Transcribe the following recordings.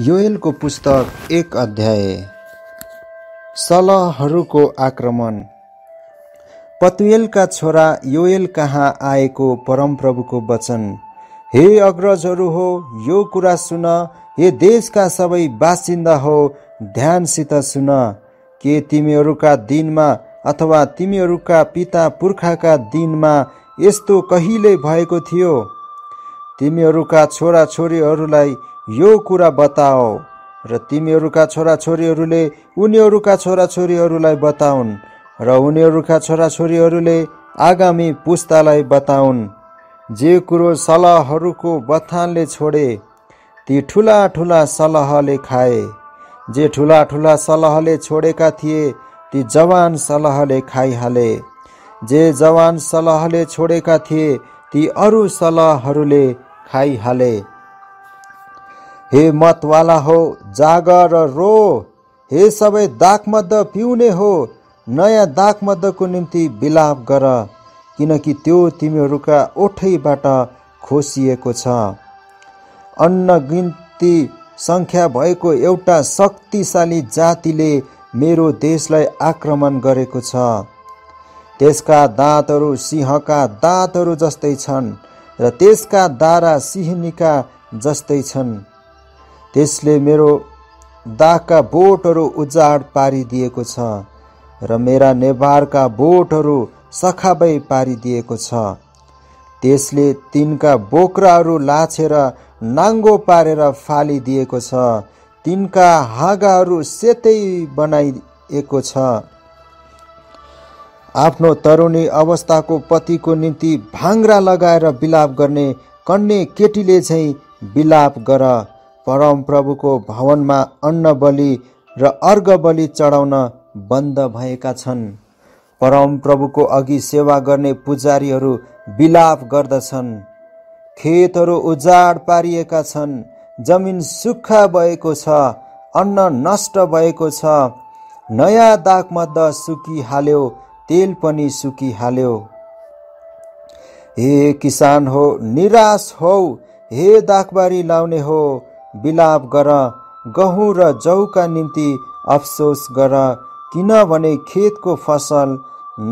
योएलको पुस्तक एक अध्याय सलहहरूको आक्रमण पतुएलका छोरा योएल कहाँ आएको परमप्रभुको वचन हे अग्रजहरू हो यो कुरा सुन हे देशका सबै बासिन्दा हो ध्यानसित सुन के तिमीहरूका दिनमा अथवा तिमीहरूका पिता पुर्खाका दिनमा यस्तो कहिले भएको थियो तिमीहरूका छोराछोरीहरूलाई यो कुरा बताऊ र तिमीहरूका छोराछोरीहरूले उनीहरूका छोराछोरीहरूलाई बताउन् र उनीहरूका छोराछोरीहरूले आगामी पुस्तालाई बताउन् जे कुरो सलाहहरूको बथानले छोडे ती ठुला ठुला सलाहले खाए जे ठुला ठुला सलाहले छोडेका थिए ती जवान सलाहले खाइहाले जे जवान सलाहले छोडेका थिए ती अरू सलाहहरूले खाइहाले हे मतवाला हो जाग र रो हे सबै दागमद पिउने हो नयाँ दागमदको निम्ति बिलाप गर किनकि त्यो तिमीहरूका ओठैबाट खोसिएको छ अन्न गिन्ती सङ्ख्या भएको एउटा शक्तिशाली जातिले मेरो देशलाई आक्रमण गरेको छ त्यसका दाँतहरू सिंहका दाँतहरू जस्तै छन् र त्यसका दारा सिंहनीका जस्तै छन् त्यसले मेरो दागका बोटहरू उजाड पारिदिएको छ र मेरा नेभारका बोटहरू सखाबै पारिदिएको छ त्यसले तिनका बोक्राहरू लाछेर नाङ्गो पारेर फालिदिएको छ तिनका हाँगाहरू सेतै बनाइएको छ आफ्नो तरुणी अवस्थाको पतिको निम्ति भाङ्रा लगाएर बिलाप गर्ने कन्ने केटीले चाहिँ बिलाप गर परमप्रभुको भवनमा अन्न बलि र अर्घ बलि चढाउन बन्द भएका छन् परमप्रभुको अघि सेवा गर्ने पुजारीहरू विलाप गर्दछन् खेतहरू उजाड पारिएका छन् जमिन सुक्खा भएको छ अन्न नष्ट भएको छ नयाँ दागमध्य सुकिहाल्यो तेल पनि सुकिहाल्यो हे किसान हो निराश हौ हे दागबारी लाउने हो विलाप गर गहुँ र जौका निम्ति अफसोस गर किनभने खेतको फसल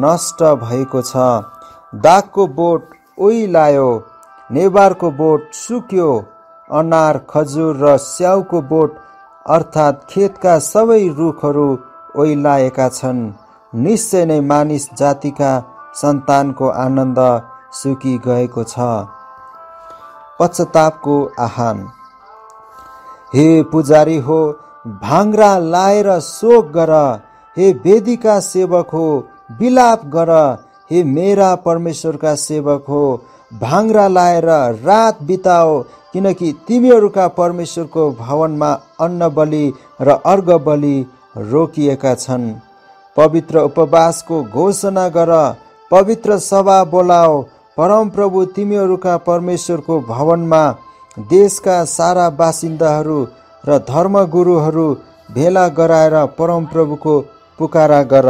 नष्ट भएको छ दागको बोट ओइलायो नेवारको बोट सुक्यो अनार खजुर र स्याउको बोट अर्थात् खेतका सबै रुखहरू ओइलाएका छन् निश्चय नै मानिस जातिका सन्तानको आनन्द सुकी गएको छ पश्चतापको आह्वान हे पुजारी हो भाङ्रा लाएर शोक गर हे वेदीका सेवक हो विलाप गर हे मेरा परमेश्वरका सेवक हो भाङ्रा लाएर रात बिताओ किनकि तिमीहरूका परमेश्वरको भवनमा अन्न बलि र अर्घ बलि रोकिएका छन् पवित्र उपवासको घोषणा गर पवित्र सभा बोलाओ परमप्रभु तिमीहरूका परमेश्वरको भवनमा देशका सारा बासिन्दाहरू र धर्मगुरुहरू भेला गराएर परमप्रभुको पुकारा गर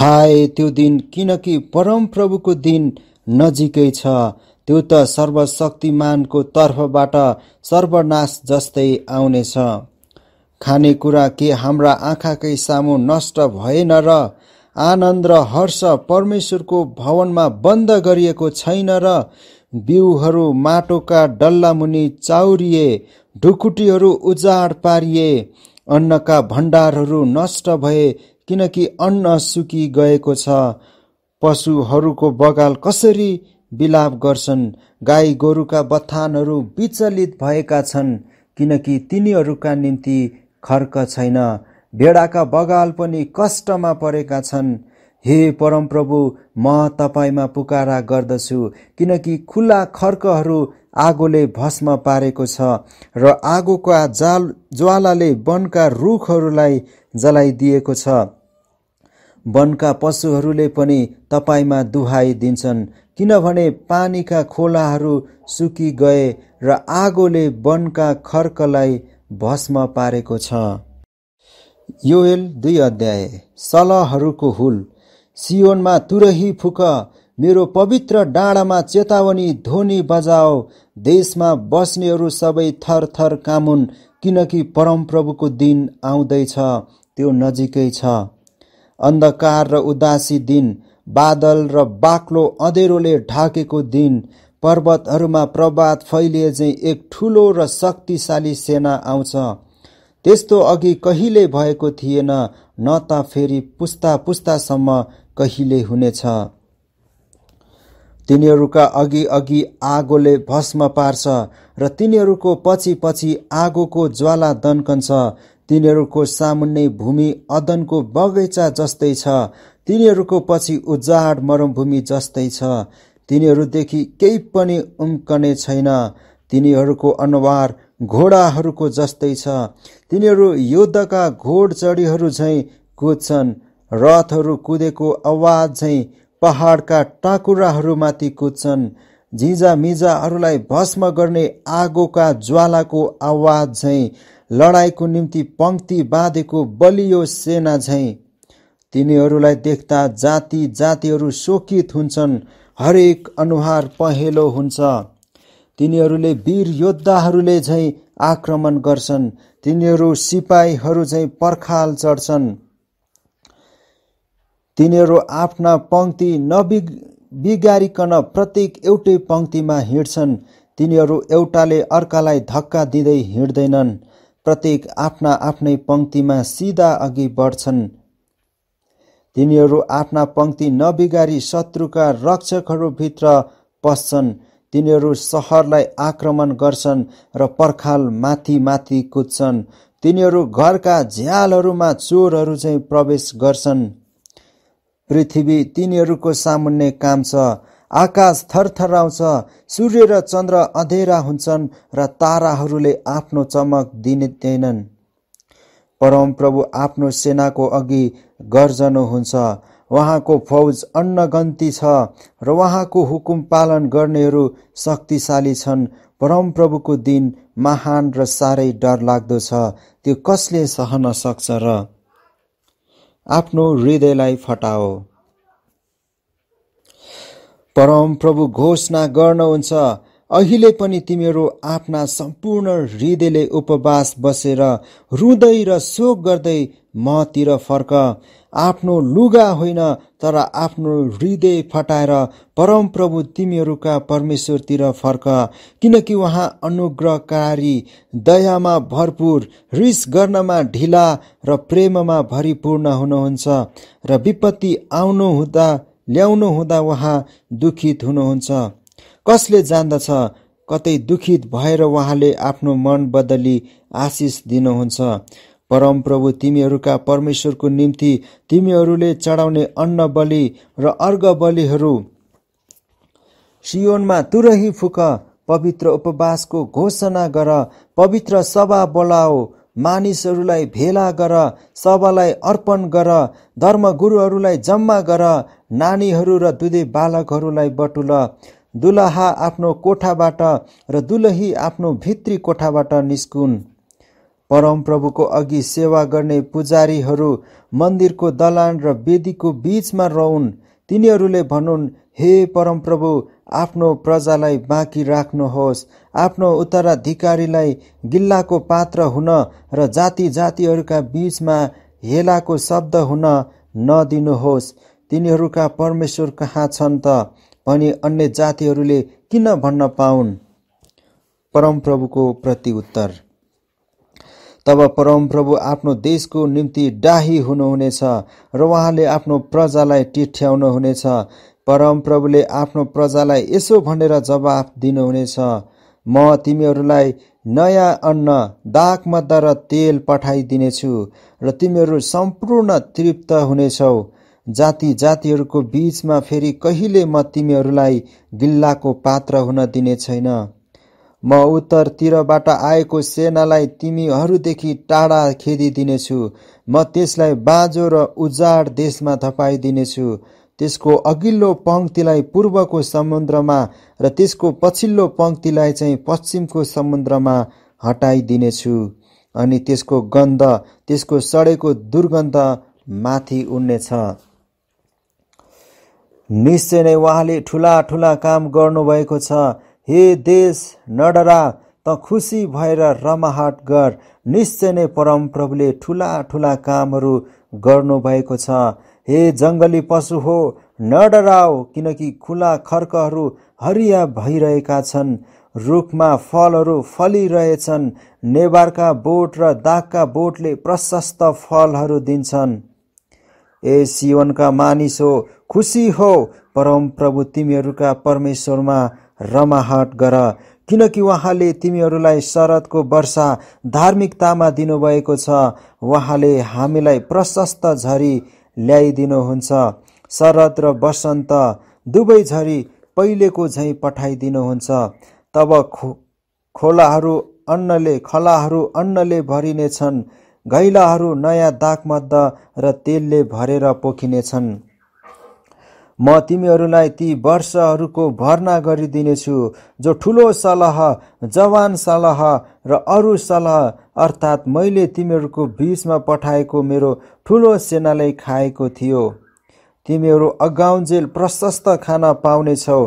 हाय त्यो दिन किनकि परमप्रभुको दिन नजिकै छ त्यो त सर्वशक्तिमानको तर्फबाट सर्वनाश जस्तै आउनेछ खानेकुरा के हाम्रा आँखाकै सामु नष्ट भएन र आनन्द र हर्ष परमेश्वरको भवनमा बन्द गरिएको छैन र बिउहरू माटोका डल्लामुनि चाउरिए ढुकुटीहरू उजाड पारिए अन्नका भण्डारहरू नष्ट भए किनकि अन्न सुकी गएको छ पशुहरूको बगाल कसरी बिलाप गर्छन् गाई गोरुका बथानहरू विचलित भएका छन् किनकि तिनीहरूका निम्ति खर्क छैन भेडाका बगाल पनि कष्टमा परेका छन् हे परमप्रभु म तपाईँमा पुकारा गर्दछु किनकि खुल्ला खर्कहरू आगोले भस्म पारेको छ र आगोका जाल ज्वालाले वनका रुखहरूलाई जलाइदिएको छ वनका पशुहरूले पनि तपाईँमा दुहाई दिन्छन् किनभने पानीका खोलाहरू सुकी गए र आगोले वनका खर्कलाई भस्म पारेको छ योएल दुई अध्याय सलहरूको हुल सियोनमा तुरही फुक मेरो पवित्र डाँडामा चेतावनी ध्वनि बजाओ देशमा बस्नेहरू सबै थर थर कामुन किनकि परमप्रभुको दिन आउँदैछ त्यो नजिकै छ अन्धकार र उदासी दिन बादल र बाक्लो अँधेरोले ढाकेको दिन पर्वतहरूमा प्रभात फैलिए चाहिँ एक ठुलो र शक्तिशाली सेना आउँछ त्यस्तो अघि कहिले भएको थिएन न त फेरि पुस्ता पुस्तासम्म कहिले हुनेछ तिनीहरूका अघि अघि आगोले भस्म पार्छ र तिनीहरूको पछि पछि आगोको ज्वाला दन्कन्छ तिनीहरूको सामुन्ने भूमि अदनको बगैँचा जस्तै छ तिनीहरूको पछि उजाड मरुभूमि जस्तै छ तिनीहरूदेखि केही पनि उम्कने छैन तिनीहरूको अनुहार घोडाहरूको जस्तै छ तिनीहरू युद्धका घोडचडीहरू झैँ कुद्छन् रथहरू कुदेको आवाज झैँ पहाडका टाकुराहरूमाथि कुद्छन् झिजामिजाहरूलाई भस्म गर्ने आगोका ज्वालाको आवाज झैँ लडाईँको निम्ति पङ्क्ति बाँधेको बलियो सेना झैँ तिनीहरूलाई देख्दा जाति जातिहरू शोकित हुन्छन् हरेक अनुहार पहेँलो हुन्छ तिनीहरूले वीर योद्धाहरूले झैँ आक्रमण गर्छन् तिनीहरू सिपाहीहरू झैँ पर्खाल चढ्छन् तिनीहरू आफ्ना पङ्क्ति नबि बिगारिकन प्रत्येक एउटै पङ्क्तिमा हिँड्छन् तिनीहरू एउटाले अर्कालाई धक्का दिँदै हिँड्दैनन् प्रत्येक आफ्ना आफ्नै पङ्क्तिमा सिधा अघि बढ्छन् तिनीहरू आफ्ना पङ्क्ति नबिगारी शत्रुका रक्षकहरूभित्र पस्छन् तिनीहरू सहरलाई आक्रमण गर्छन् र पर्खाल माथि माथि कुद्छन् तिनीहरू घरका झ्यालहरूमा चोरहरू चाहिँ प्रवेश गर्छन् पृथ्वी तिनीहरूको सामुन्ने काम छ आकाश थरथराउँछ सूर्य र चन्द्र अधेरा हुन्छन् र ताराहरूले आफ्नो चमक दिँदैनन् परमप्रभु आफ्नो सेनाको अघि गर्जनु हुन्छ उहाँको फौज अन्नगन्ती छ र उहाँको हुकुम पालन गर्नेहरू शक्तिशाली छन् परमप्रभुको दिन महान र साह्रै डरलाग्दो छ त्यो कसले सहन सक्छ र आफ्नो हृदयलाई फटाओ परमप्रभु घोषणा गर्नुहुन्छ अहिले पनि तिमीहरू आफ्ना सम्पूर्ण हृदयले उपवास बसेर रुँदै र शोक गर्दै मतिर फर्क आफ्नो लुगा होइन तर आफ्नो हृदय फटाएर परमप्रभु तिमीहरूका परमेश्वरतिर फर्क किनकि उहाँ अनुग्रहकारी दयामा भरपूर रिस गर्नमा ढिला र प्रेममा भरिपूर्ण हुनुहुन्छ र विपत्ति आउनु हुँदा ल्याउनु हुँदा उहाँ दुखित हुनुहुन्छ कसले जान्दछ कतै दुखित भएर उहाँले आफ्नो मन बदली आशिष दिनुहुन्छ परमप्रभु तिमीहरूका परमेश्वरको निम्ति तिमीहरूले चढाउने अन्न बलि र अर्घ बलिहरू सियोनमा तुरही फुक पवित्र उपवासको घोषणा गर पवित्र सभा बोलाओ मानिसहरूलाई भेला गर सभालाई अर्पण गर धर्मगुरुहरूलाई जम्मा गर नानीहरू र दुधे बालकहरूलाई बटुल दुलहा आफ्नो कोठाबाट र दुलही आफ्नो भित्री कोठाबाट निस्कुन् परमप्रभुको अघि सेवा गर्ने पुजारीहरू मन्दिरको दलान र वेदीको बीचमा रहन् तिनीहरूले भनुन् हे परमप्रभु आफ्नो प्रजालाई बाँकी राख्नुहोस् आफ्नो उत्तराधिकारीलाई गिल्लाको पात्र हुन र जाति जातिहरूका बीचमा हेलाको शब्द हुन नदिनुहोस् तिनीहरूका परमेश्वर कहाँ छन् त भने अन्य जातिहरूले किन भन्न पाउन् परमप्रभुको प्रति उत्तर तब परमप्रभु आफ्नो देशको निम्ति डाही हुनुहुनेछ र उहाँले आफ्नो प्रजालाई टिठ्याउनुहुनेछ हुनेछ परमप्रभुले आफ्नो प्रजालाई यसो भनेर जवाफ दिनुहुनेछ म तिमीहरूलाई नयाँ अन्न मद्दा र तेल पठाइदिनेछु र तिमीहरू सम्पूर्ण तृप्त हुनेछौ जाति जातिहरूको बिचमा फेरि कहिले म तिमीहरूलाई गिल्लाको पात्र हुन दिने छैन म उत्तरतिरबाट आएको सेनालाई तिमीहरूदेखि टाढा खेदिदिनेछु म त्यसलाई बाँझो र उजाड देशमा धपाइदिनेछु त्यसको अघिल्लो पङ्क्तिलाई पूर्वको समुद्रमा र त्यसको पछिल्लो पङ्क्तिलाई चाहिँ पश्चिमको समुद्रमा हटाइदिनेछु अनि त्यसको गन्ध त्यसको सडेको दुर्गन्ध माथि उड्नेछ निश्चय नै उहाँले ठुला ठुला काम गर्नुभएको छ हे देश नडरा त खुसी भएर रमाहाट गर निश्चय नै परमप्रभुले ठुला ठुला कामहरू गर्नुभएको छ हे जङ्गली पशु हो नडराओ किनकि खुला खर्कहरू हरिया भइरहेका छन् रुखमा फलहरू फलिरहेछन् नेवारका बोट र दागका बोटले प्रशस्त फलहरू दिन्छन् ए सिवनका मानिस हो खुसी हो परमप्रभु तिमीहरूका परमेश्वरमा रमाहट गर किनकि उहाँले तिमीहरूलाई शरदको वर्षा धार्मिकतामा दिनुभएको छ उहाँले हामीलाई प्रशस्त झरी ल्याइदिनुहुन्छ शरद र वसन्त दुवै झरी पहिलेको झैँ पठाइदिनुहुन्छ तब खो खोलाहरू अन्नले खलाहरू अन्नले भरिनेछन् घैलाहरू नयाँ दागमद्द र तेलले भरेर पोखिनेछन् म तिमीहरूलाई ती वर्षहरूको भर्ना गरिदिनेछु जो ठुलो सलाह जवान सलाह र अरू सलाह अर्थात् मैले तिमीहरूको बिचमा पठाएको मेरो ठुलो सेनाले खाएको थियो तिमीहरू अगाउन्जेल प्रशस्त खाना पाउनेछौ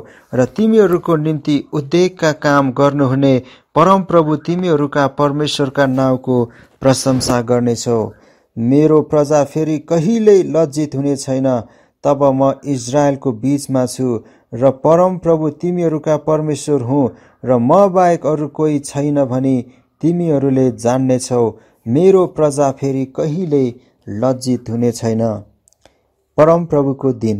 र तिमीहरूको निम्ति उद्योगका काम गर्नुहुने परमप्रभु तिमीहरूका परमेश्वरका नाउँको प्रशंसा गर्नेछौ मेरो प्रजा फेरि कहिल्यै लज्जित हुने छैन तब म इजरायलको बीचमा छु र परमप्रभु तिमीहरूका परमेश्वर हुँ र म बाहेक अरू कोही छैन भने तिमीहरूले जान्नेछौ मेरो प्रजा फेरि कहिल्यै लज्जित हुने छैन परमप्रभुको दिन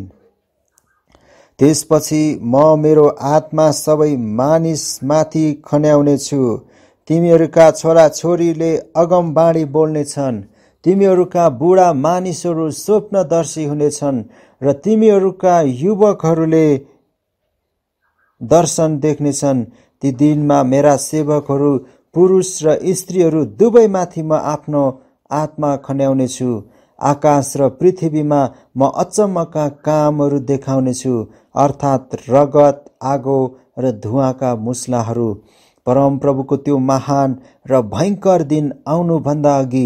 त्यसपछि म मेरो आत्मा सबै मानिसमाथि खन्याउनेछु तिमीहरूका छोरा छोरीले छोराछोरीले बोल्ने छन् तिमीहरूका बुढा मानिसहरू स्वप्नदर्शी हुनेछन् र तिमीहरूका युवकहरूले दर्शन देख्नेछन् ती दिनमा मेरा सेवकहरू पुरुष र स्त्रीहरू दुवैमाथि म आफ्नो आत्मा खन्याउनेछु आकाश र पृथ्वीमा म अचम्मका कामहरू देखाउनेछु अर्थात् रगत आगो र धुवाका मुस्लाहरू परमप्रभुको त्यो महान र भयङ्कर दिन आउनुभन्दा अघि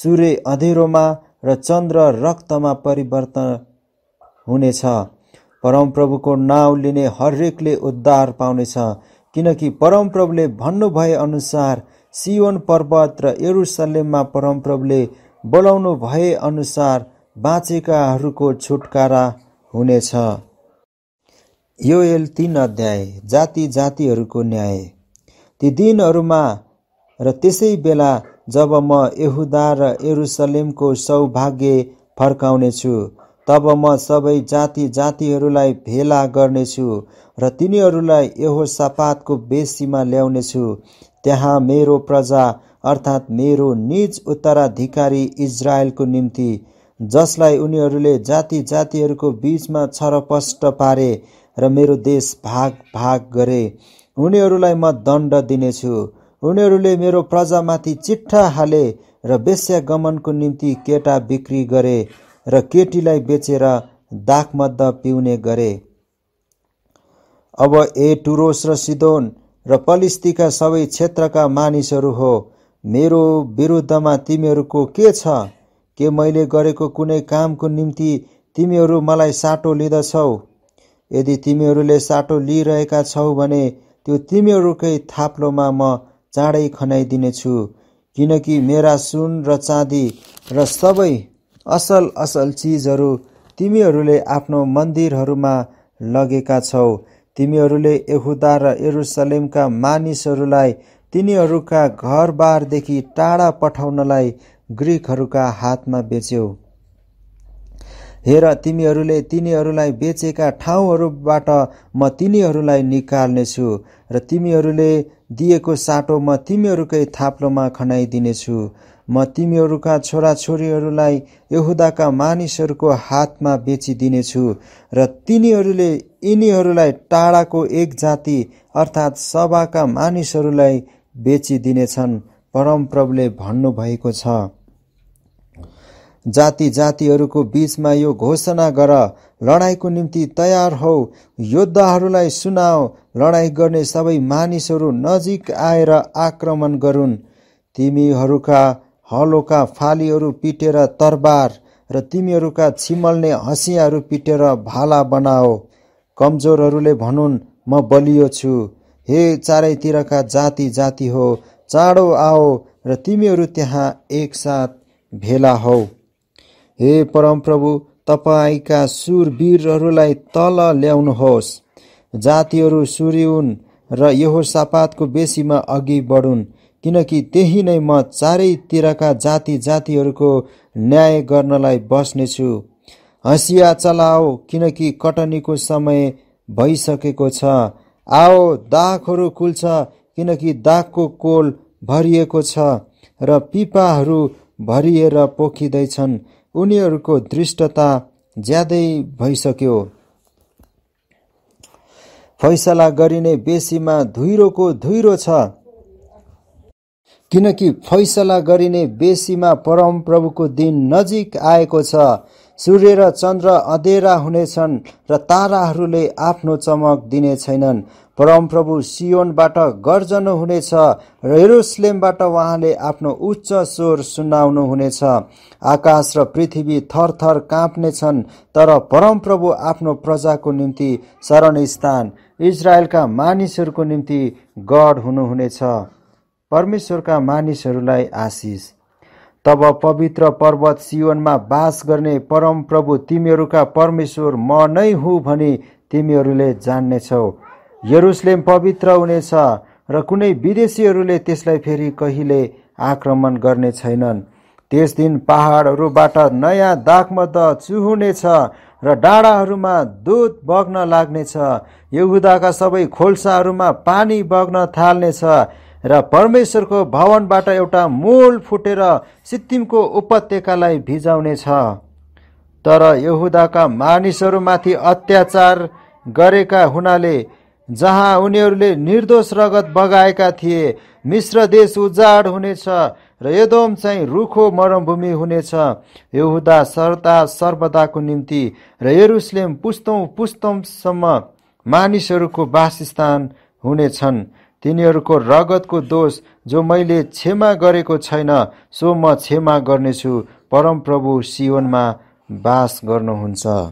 सूर्य अँधेरोमा र चन्द्र रक्तमा परिवर्तन हुनेछ परमप्रभुको नाउँ लिने हरेकले उद्धार पाउनेछ किनकि परमप्रभुले भन्नुभए अनुसार सियोन पर्वत र एरुसलेममा परमप्रभुले बोलाउनु भए अनुसार बाँचेकाहरूको छुटकारा हुनेछ यो एल तिन अध्याय जाति जातिहरूको न्याय ती दिनहरूमा र त्यसै बेला जब म यहुदा र एरुसलेमको सौभाग्य फर्काउनेछु तब म सबै जाति जातिहरूलाई भेला गर्नेछु र तिनीहरूलाई यहो सपातको बेसीमा ल्याउनेछु त्यहाँ मेरो प्रजा अर्थात् मेरो निज उत्तराधिकारी इजरायलको निम्ति जसलाई उनीहरूले जाति जातिहरूको बिचमा छरपष्ट पारे र मेरो देश भाग भाग गरे उनीहरूलाई म दण्ड दिनेछु उनीहरूले मेरो प्रजामाथि चिट्ठा हाले र वेश्यागमनको निम्ति केटा बिक्री गरे र केटीलाई बेचेर दाखमद्द पिउने गरे अब ए टुरोस र सिदोन र पलिस्तीका सबै क्षेत्रका मानिसहरू हो मेरो विरुद्धमा तिमीहरूको के छ के मैले गरेको कुनै कामको निम्ति तिमीहरू मलाई साटो लिँदछौ यदि तिमीहरूले साटो लिइरहेका छौ भने त्यो तिमीहरूकै थाप्लोमा म चाँडै खनाइदिनेछु किनकि मेरा सुन र चाँदी र सबै असल असल चिजहरू तिमीहरूले आफ्नो मन्दिरहरूमा लगेका छौ तिमीहरूले यहुदा र यरुसलेमका मानिसहरूलाई तिनीहरूका घरबारदेखि टाढा पठाउनलाई ग्रिकहरूका हातमा बेच्यौ हेर तिमीहरूले तिनीहरूलाई बेचेका ठाउँहरूबाट म तिनीहरूलाई निकाल्नेछु र तिमीहरूले दिएको साटो म तिमीहरूकै थाप्लोमा खनाइदिनेछु म तिमीहरूका छोराछोरीहरूलाई यहुदाका मानिसहरूको हातमा बेचिदिनेछु र तिनीहरूले यिनीहरूलाई टाढाको एक जाति अर्थात् सभाका मानिसहरूलाई बेचिदिनेछन् परमप्रभुले भन्नुभएको छ जाति जातिहरूको बिचमा यो घोषणा गर लडाईँको निम्ति तयार हौ योद्धाहरूलाई सुनाओ लडाईँ गर्ने सबै मानिसहरू नजिक आएर आक्रमण गरून् तिमीहरूका हलोका फालीहरू पिटेर तरबार र तिमीहरूका छिमल्ने हँसियाहरू पिटेर भाला बनाओ कमजोरहरूले भनुन् म बलियो छु हे चारैतिरका जाति जाति हो चाँडो आओ र तिमीहरू त्यहाँ एकसाथ भेला हौ हे परमप्रभु तपाईँका सुरवीरहरूलाई तल ल्याउनुहोस् जातिहरू हुन् र यहो सापातको बेसीमा अघि बढुन् किनकि त्यही नै म चारैतिरका जाति जातिहरूको न्याय गर्नलाई बस्नेछु हँसिया चलाओ किनकि कटनीको समय भइसकेको छ आओ दाखहरू कुल्छ किनकि दागको कोल भरिएको छ र पिपाहरू भरिएर पोखिँदैछन् उनीहरूको दृष्टता ज्यादै भइसक्यो फैसला गरिने बेसीमा धुइरोको धुइरो छ किनकि फैसला गरिने बेसीमा परमप्रभुको दिन नजिक आएको छ सूर्य र चन्द्र अधेरा हुनेछन् र ताराहरूले आफ्नो चमक दिने छैनन् परमप्रभु सियोनबाट गर्जन हुनेछ र हेरोस्लेमबाट उहाँले आफ्नो उच्च स्वर सुनाउनु हुनेछ आकाश र पृथ्वी थरथर काँप्नेछन् तर परमप्रभु आफ्नो प्रजाको निम्ति शरणस्थान इजरायलका मानिसहरूको निम्ति गढ हुनुहुनेछ परमेश्वरका मानिसहरूलाई आशिष तब पवित्र पर्वत सिवनमा बास गर्ने परम प्रभु तिमीहरूका परमेश्वर म नै हुँ भनी तिमीहरूले जान्नेछौ यरुसलेम पवित्र हुनेछ र कुनै विदेशीहरूले त्यसलाई फेरि कहिले आक्रमण गर्ने छैनन् त्यस दिन पहाडहरूबाट नयाँ दागमद चुहुनेछ र डाँडाहरूमा दुध बग्न लाग्नेछ यहुदाका सबै खोल्साहरूमा पानी बग्न थाल्नेछ र परमेश्वरको भवनबाट एउटा मूल फुटेर सिक्किमको उपत्यकालाई भिजाउनेछ तर यहुदाका मानिसहरूमाथि अत्याचार गरेका हुनाले जहाँ उनीहरूले निर्दोष रगत बगाएका थिए मिश्र देश उजाड हुनेछ र यदोम चाहिँ रुखो मरमभूमि हुनेछ यहुदा सर्दा सर्वदाको निम्ति र यरुसलेम पुस्तौँ पुस्तौँसम्म मानिसहरूको वासस्थान हुनेछन् तिनीहरूको रगतको दोष जो मैले क्षमा गरेको छैन सो म क्षमा गर्नेछु परमप्रभु सिवनमा बास गर्नुहुन्छ